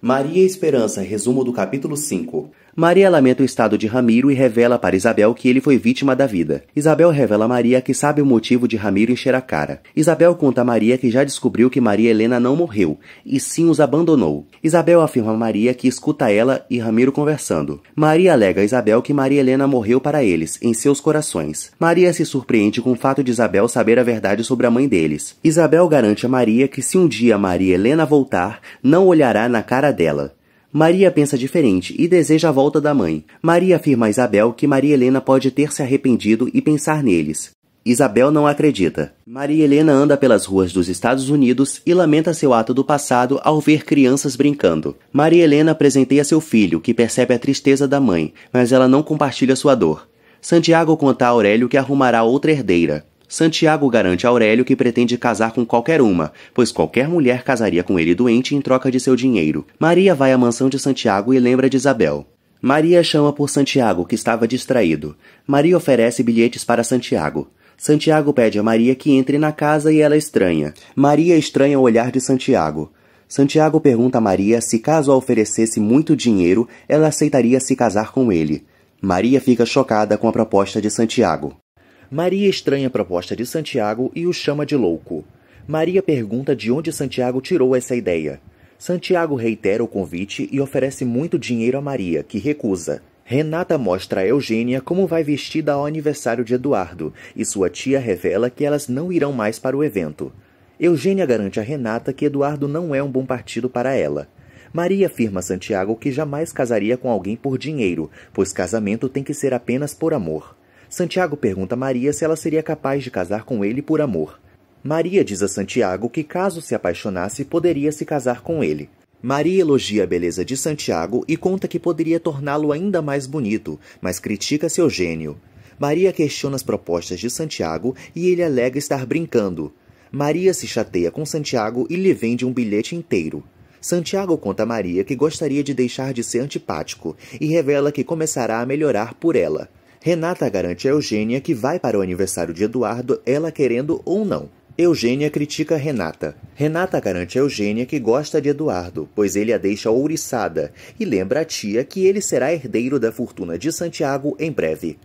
Maria Esperança, resumo do capítulo 5. Maria lamenta o estado de Ramiro e revela para Isabel que ele foi vítima da vida. Isabel revela a Maria que sabe o motivo de Ramiro encher a cara. Isabel conta a Maria que já descobriu que Maria Helena não morreu, e sim os abandonou. Isabel afirma a Maria que escuta ela e Ramiro conversando. Maria alega a Isabel que Maria Helena morreu para eles, em seus corações. Maria se surpreende com o fato de Isabel saber a verdade sobre a mãe deles. Isabel garante a Maria que se um dia Maria Helena voltar, não olhará na cara dela. Maria pensa diferente e deseja a volta da mãe. Maria afirma a Isabel que Maria Helena pode ter se arrependido e pensar neles. Isabel não acredita. Maria Helena anda pelas ruas dos Estados Unidos e lamenta seu ato do passado ao ver crianças brincando. Maria Helena apresenta seu filho, que percebe a tristeza da mãe, mas ela não compartilha sua dor. Santiago conta a Aurélio que arrumará outra herdeira. Santiago garante a Aurélio que pretende casar com qualquer uma, pois qualquer mulher casaria com ele doente em troca de seu dinheiro. Maria vai à mansão de Santiago e lembra de Isabel. Maria chama por Santiago, que estava distraído. Maria oferece bilhetes para Santiago. Santiago pede a Maria que entre na casa e ela estranha. Maria estranha o olhar de Santiago. Santiago pergunta a Maria se, caso a oferecesse muito dinheiro, ela aceitaria se casar com ele. Maria fica chocada com a proposta de Santiago. Maria estranha a proposta de Santiago e o chama de louco. Maria pergunta de onde Santiago tirou essa ideia. Santiago reitera o convite e oferece muito dinheiro a Maria, que recusa. Renata mostra a Eugênia como vai vestida ao aniversário de Eduardo, e sua tia revela que elas não irão mais para o evento. Eugênia garante a Renata que Eduardo não é um bom partido para ela. Maria afirma a Santiago que jamais casaria com alguém por dinheiro, pois casamento tem que ser apenas por amor. Santiago pergunta a Maria se ela seria capaz de casar com ele por amor. Maria diz a Santiago que, caso se apaixonasse, poderia se casar com ele. Maria elogia a beleza de Santiago e conta que poderia torná-lo ainda mais bonito, mas critica seu gênio. Maria questiona as propostas de Santiago e ele alega estar brincando. Maria se chateia com Santiago e lhe vende um bilhete inteiro. Santiago conta a Maria que gostaria de deixar de ser antipático e revela que começará a melhorar por ela. Renata garante a Eugênia que vai para o aniversário de Eduardo, ela querendo ou não. Eugênia critica Renata. Renata garante a Eugênia que gosta de Eduardo, pois ele a deixa ouriçada, e lembra a tia que ele será herdeiro da fortuna de Santiago em breve.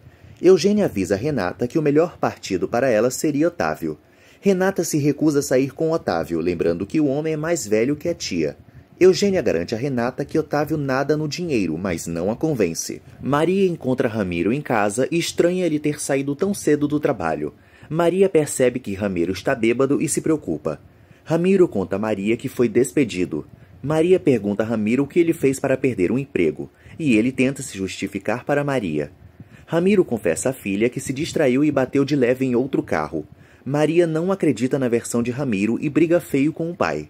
Eugênia avisa Renata que o melhor partido para ela seria Otávio. Renata se recusa a sair com Otávio, lembrando que o homem é mais velho que a tia. Eugênia garante a Renata que Otávio nada no dinheiro, mas não a convence. Maria encontra Ramiro em casa e estranha ele ter saído tão cedo do trabalho. Maria percebe que Ramiro está bêbado e se preocupa. Ramiro conta a Maria que foi despedido. Maria pergunta a Ramiro o que ele fez para perder o um emprego, e ele tenta se justificar para Maria. Ramiro confessa à filha que se distraiu e bateu de leve em outro carro. Maria não acredita na versão de Ramiro e briga feio com o pai.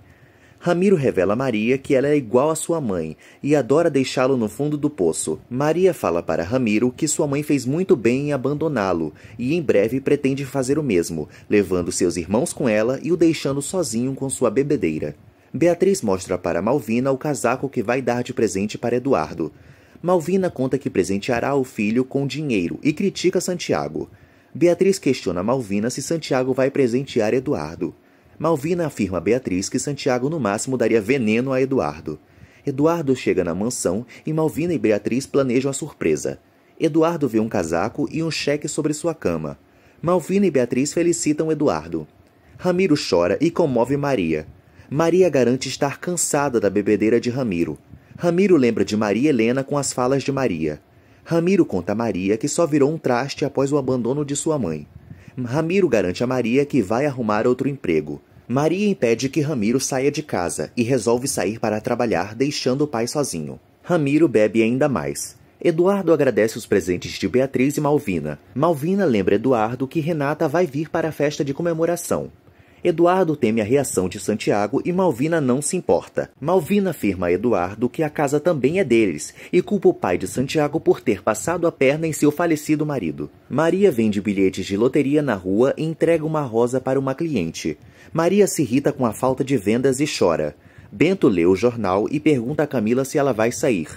Ramiro revela a Maria que ela é igual à sua mãe e adora deixá-lo no fundo do poço. Maria fala para Ramiro que sua mãe fez muito bem em abandoná-lo e em breve pretende fazer o mesmo, levando seus irmãos com ela e o deixando sozinho com sua bebedeira. Beatriz mostra para Malvina o casaco que vai dar de presente para Eduardo. Malvina conta que presenteará o filho com dinheiro e critica Santiago. Beatriz questiona Malvina se Santiago vai presentear Eduardo. Malvina afirma a Beatriz que Santiago no máximo daria veneno a Eduardo. Eduardo chega na mansão e Malvina e Beatriz planejam a surpresa. Eduardo vê um casaco e um cheque sobre sua cama. Malvina e Beatriz felicitam Eduardo. Ramiro chora e comove Maria. Maria garante estar cansada da bebedeira de Ramiro. Ramiro lembra de Maria Helena com as falas de Maria. Ramiro conta a Maria que só virou um traste após o abandono de sua mãe. Ramiro garante a Maria que vai arrumar outro emprego. Maria impede que Ramiro saia de casa e resolve sair para trabalhar, deixando o pai sozinho. Ramiro bebe ainda mais. Eduardo agradece os presentes de Beatriz e Malvina. Malvina lembra Eduardo que Renata vai vir para a festa de comemoração. Eduardo teme a reação de Santiago e Malvina não se importa. Malvina afirma a Eduardo que a casa também é deles e culpa o pai de Santiago por ter passado a perna em seu falecido marido. Maria vende bilhetes de loteria na rua e entrega uma rosa para uma cliente. Maria se irrita com a falta de vendas e chora. Bento lê o jornal e pergunta a Camila se ela vai sair.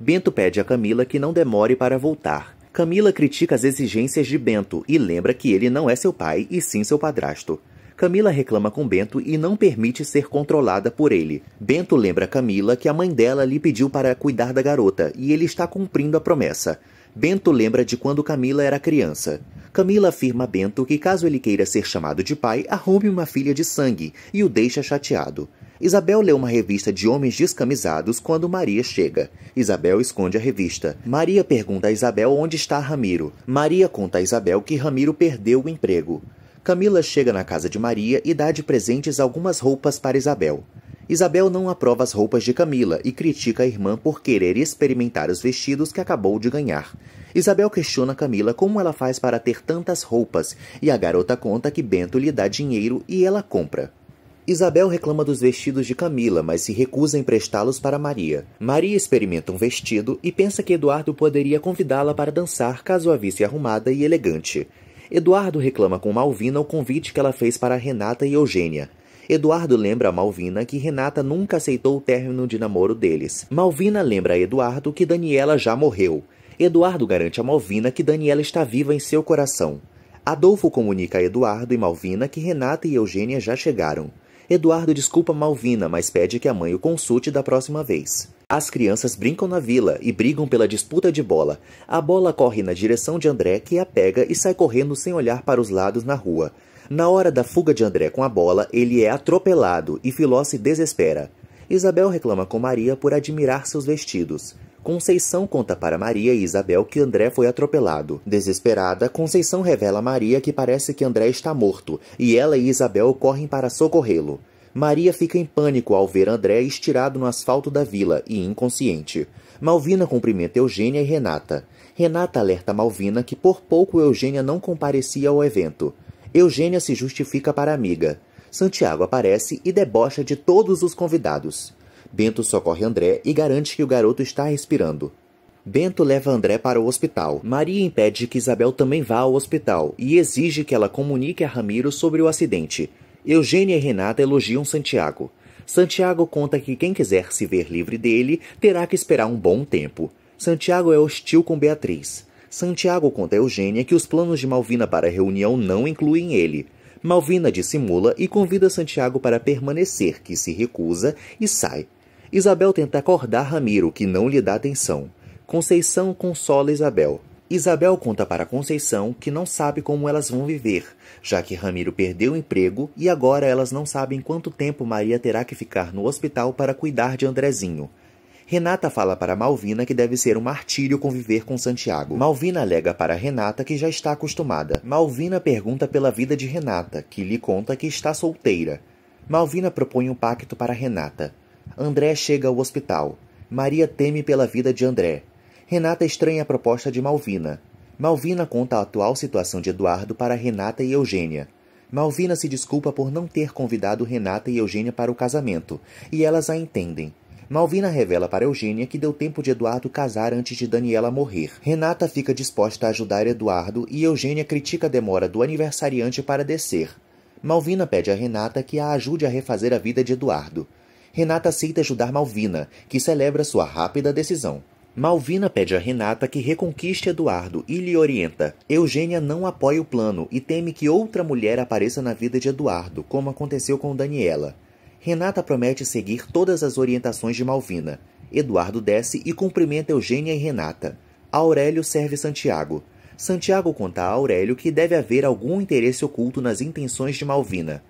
Bento pede a Camila que não demore para voltar. Camila critica as exigências de Bento e lembra que ele não é seu pai e sim seu padrasto. Camila reclama com Bento e não permite ser controlada por ele. Bento lembra Camila que a mãe dela lhe pediu para cuidar da garota e ele está cumprindo a promessa. Bento lembra de quando Camila era criança. Camila afirma a Bento que caso ele queira ser chamado de pai, arrume uma filha de sangue e o deixa chateado. Isabel lê uma revista de homens descamisados quando Maria chega. Isabel esconde a revista. Maria pergunta a Isabel onde está Ramiro. Maria conta a Isabel que Ramiro perdeu o emprego. Camila chega na casa de Maria e dá de presentes algumas roupas para Isabel. Isabel não aprova as roupas de Camila e critica a irmã por querer experimentar os vestidos que acabou de ganhar. Isabel questiona Camila como ela faz para ter tantas roupas e a garota conta que Bento lhe dá dinheiro e ela compra. Isabel reclama dos vestidos de Camila, mas se recusa a emprestá-los para Maria. Maria experimenta um vestido e pensa que Eduardo poderia convidá-la para dançar caso a visse arrumada e elegante. Eduardo reclama com Malvina o convite que ela fez para Renata e Eugênia. Eduardo lembra a Malvina que Renata nunca aceitou o término de namoro deles. Malvina lembra a Eduardo que Daniela já morreu. Eduardo garante a Malvina que Daniela está viva em seu coração. Adolfo comunica a Eduardo e Malvina que Renata e Eugênia já chegaram. Eduardo desculpa Malvina, mas pede que a mãe o consulte da próxima vez. As crianças brincam na vila e brigam pela disputa de bola. A bola corre na direção de André, que a pega e sai correndo sem olhar para os lados na rua. Na hora da fuga de André com a bola, ele é atropelado e Filó se desespera. Isabel reclama com Maria por admirar seus vestidos. Conceição conta para Maria e Isabel que André foi atropelado. Desesperada, Conceição revela a Maria que parece que André está morto e ela e Isabel correm para socorrê-lo. Maria fica em pânico ao ver André estirado no asfalto da vila e inconsciente. Malvina cumprimenta Eugênia e Renata. Renata alerta Malvina que por pouco Eugênia não comparecia ao evento. Eugênia se justifica para a amiga. Santiago aparece e debocha de todos os convidados. Bento socorre André e garante que o garoto está respirando. Bento leva André para o hospital. Maria impede que Isabel também vá ao hospital e exige que ela comunique a Ramiro sobre o acidente. Eugênia e Renata elogiam Santiago. Santiago conta que quem quiser se ver livre dele terá que esperar um bom tempo. Santiago é hostil com Beatriz. Santiago conta a Eugênia que os planos de Malvina para a reunião não incluem ele. Malvina dissimula e convida Santiago para permanecer, que se recusa e sai. Isabel tenta acordar Ramiro, que não lhe dá atenção. Conceição consola Isabel. Isabel conta para Conceição que não sabe como elas vão viver, já que Ramiro perdeu o emprego e agora elas não sabem quanto tempo Maria terá que ficar no hospital para cuidar de Andrezinho. Renata fala para Malvina que deve ser um martírio conviver com Santiago. Malvina alega para Renata que já está acostumada. Malvina pergunta pela vida de Renata, que lhe conta que está solteira. Malvina propõe um pacto para Renata. André chega ao hospital. Maria teme pela vida de André. Renata estranha a proposta de Malvina. Malvina conta a atual situação de Eduardo para Renata e Eugênia. Malvina se desculpa por não ter convidado Renata e Eugênia para o casamento, e elas a entendem. Malvina revela para Eugênia que deu tempo de Eduardo casar antes de Daniela morrer. Renata fica disposta a ajudar Eduardo e Eugênia critica a demora do aniversariante para descer. Malvina pede a Renata que a ajude a refazer a vida de Eduardo. Renata aceita ajudar Malvina, que celebra sua rápida decisão. Malvina pede a Renata que reconquiste Eduardo e lhe orienta. Eugênia não apoia o plano e teme que outra mulher apareça na vida de Eduardo, como aconteceu com Daniela. Renata promete seguir todas as orientações de Malvina. Eduardo desce e cumprimenta Eugênia e Renata. Aurélio serve Santiago. Santiago conta a Aurélio que deve haver algum interesse oculto nas intenções de Malvina.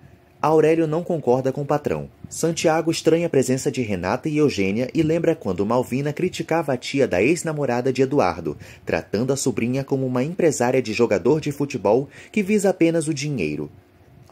Aurélio não concorda com o patrão. Santiago estranha a presença de Renata e Eugênia e lembra quando Malvina criticava a tia da ex-namorada de Eduardo, tratando a sobrinha como uma empresária de jogador de futebol que visa apenas o dinheiro.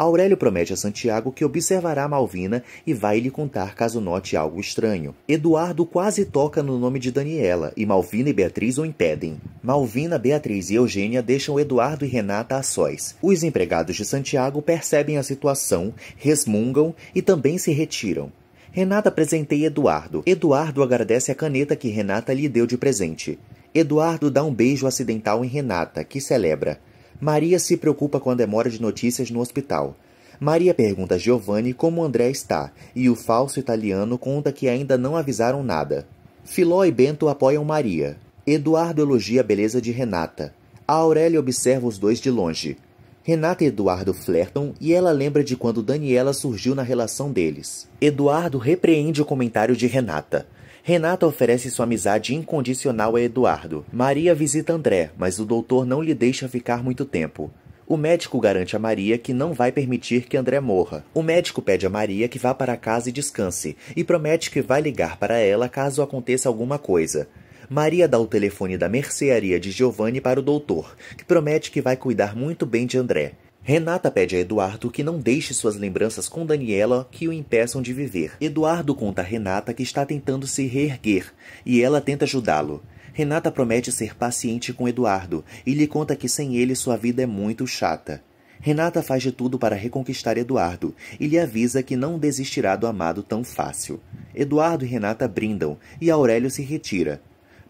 Aurélio promete a Santiago que observará Malvina e vai lhe contar caso note algo estranho. Eduardo quase toca no nome de Daniela e Malvina e Beatriz o impedem. Malvina, Beatriz e Eugênia deixam Eduardo e Renata a sós. Os empregados de Santiago percebem a situação, resmungam e também se retiram. Renata apresentei Eduardo. Eduardo agradece a caneta que Renata lhe deu de presente. Eduardo dá um beijo acidental em Renata, que celebra. Maria se preocupa com a demora de notícias no hospital. Maria pergunta a Giovanni como André está, e o falso italiano conta que ainda não avisaram nada. Filó e Bento apoiam Maria. Eduardo elogia a beleza de Renata. A Aurélia observa os dois de longe. Renata e Eduardo flertam e ela lembra de quando Daniela surgiu na relação deles. Eduardo repreende o comentário de Renata. Renata oferece sua amizade incondicional a Eduardo. Maria visita André, mas o doutor não lhe deixa ficar muito tempo. O médico garante a Maria que não vai permitir que André morra. O médico pede a Maria que vá para casa e descanse, e promete que vai ligar para ela caso aconteça alguma coisa. Maria dá o telefone da mercearia de Giovanni para o doutor, que promete que vai cuidar muito bem de André. Renata pede a Eduardo que não deixe suas lembranças com Daniela que o impeçam de viver. Eduardo conta a Renata que está tentando se reerguer e ela tenta ajudá-lo. Renata promete ser paciente com Eduardo e lhe conta que sem ele sua vida é muito chata. Renata faz de tudo para reconquistar Eduardo e lhe avisa que não desistirá do amado tão fácil. Eduardo e Renata brindam e Aurélio se retira.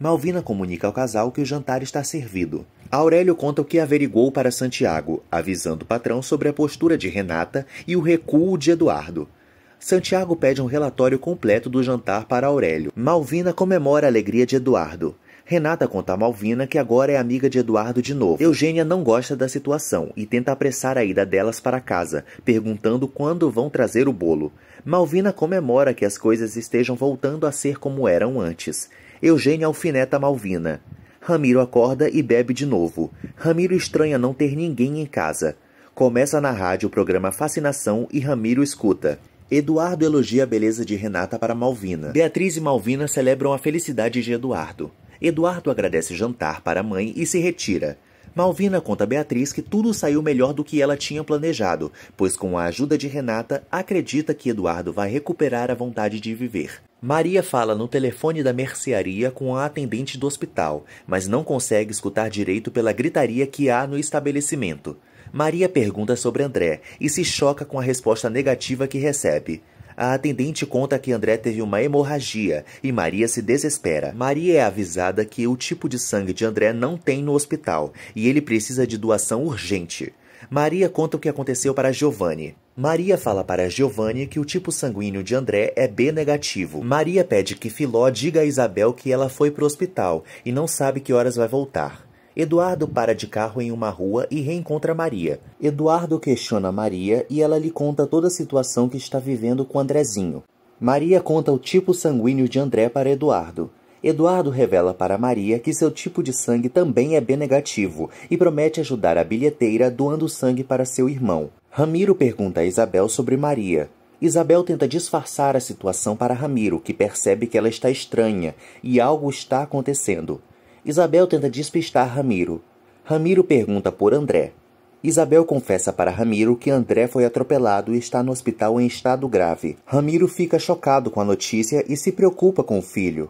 Malvina comunica ao casal que o jantar está servido. Aurélio conta o que averigou para Santiago, avisando o patrão sobre a postura de Renata e o recuo de Eduardo. Santiago pede um relatório completo do jantar para Aurélio. Malvina comemora a alegria de Eduardo. Renata conta a Malvina que agora é amiga de Eduardo de novo. Eugênia não gosta da situação e tenta apressar a ida delas para casa, perguntando quando vão trazer o bolo. Malvina comemora que as coisas estejam voltando a ser como eram antes. Eugênia alfineta Malvina. Ramiro acorda e bebe de novo. Ramiro estranha não ter ninguém em casa. Começa na rádio o programa Fascinação e Ramiro escuta. Eduardo elogia a beleza de Renata para Malvina. Beatriz e Malvina celebram a felicidade de Eduardo. Eduardo agradece jantar para a mãe e se retira. Malvina conta a Beatriz que tudo saiu melhor do que ela tinha planejado, pois com a ajuda de Renata, acredita que Eduardo vai recuperar a vontade de viver. Maria fala no telefone da mercearia com a atendente do hospital, mas não consegue escutar direito pela gritaria que há no estabelecimento. Maria pergunta sobre André e se choca com a resposta negativa que recebe. A atendente conta que André teve uma hemorragia e Maria se desespera. Maria é avisada que o tipo de sangue de André não tem no hospital e ele precisa de doação urgente. Maria conta o que aconteceu para Giovanni. Maria fala para Giovanni que o tipo sanguíneo de André é B negativo. Maria pede que Filó diga a Isabel que ela foi pro hospital e não sabe que horas vai voltar. Eduardo para de carro em uma rua e reencontra Maria. Eduardo questiona Maria e ela lhe conta toda a situação que está vivendo com Andrezinho. Maria conta o tipo sanguíneo de André para Eduardo. Eduardo revela para Maria que seu tipo de sangue também é B negativo e promete ajudar a bilheteira doando sangue para seu irmão. Ramiro pergunta a Isabel sobre Maria. Isabel tenta disfarçar a situação para Ramiro, que percebe que ela está estranha e algo está acontecendo. Isabel tenta despistar Ramiro. Ramiro pergunta por André. Isabel confessa para Ramiro que André foi atropelado e está no hospital em estado grave. Ramiro fica chocado com a notícia e se preocupa com o filho.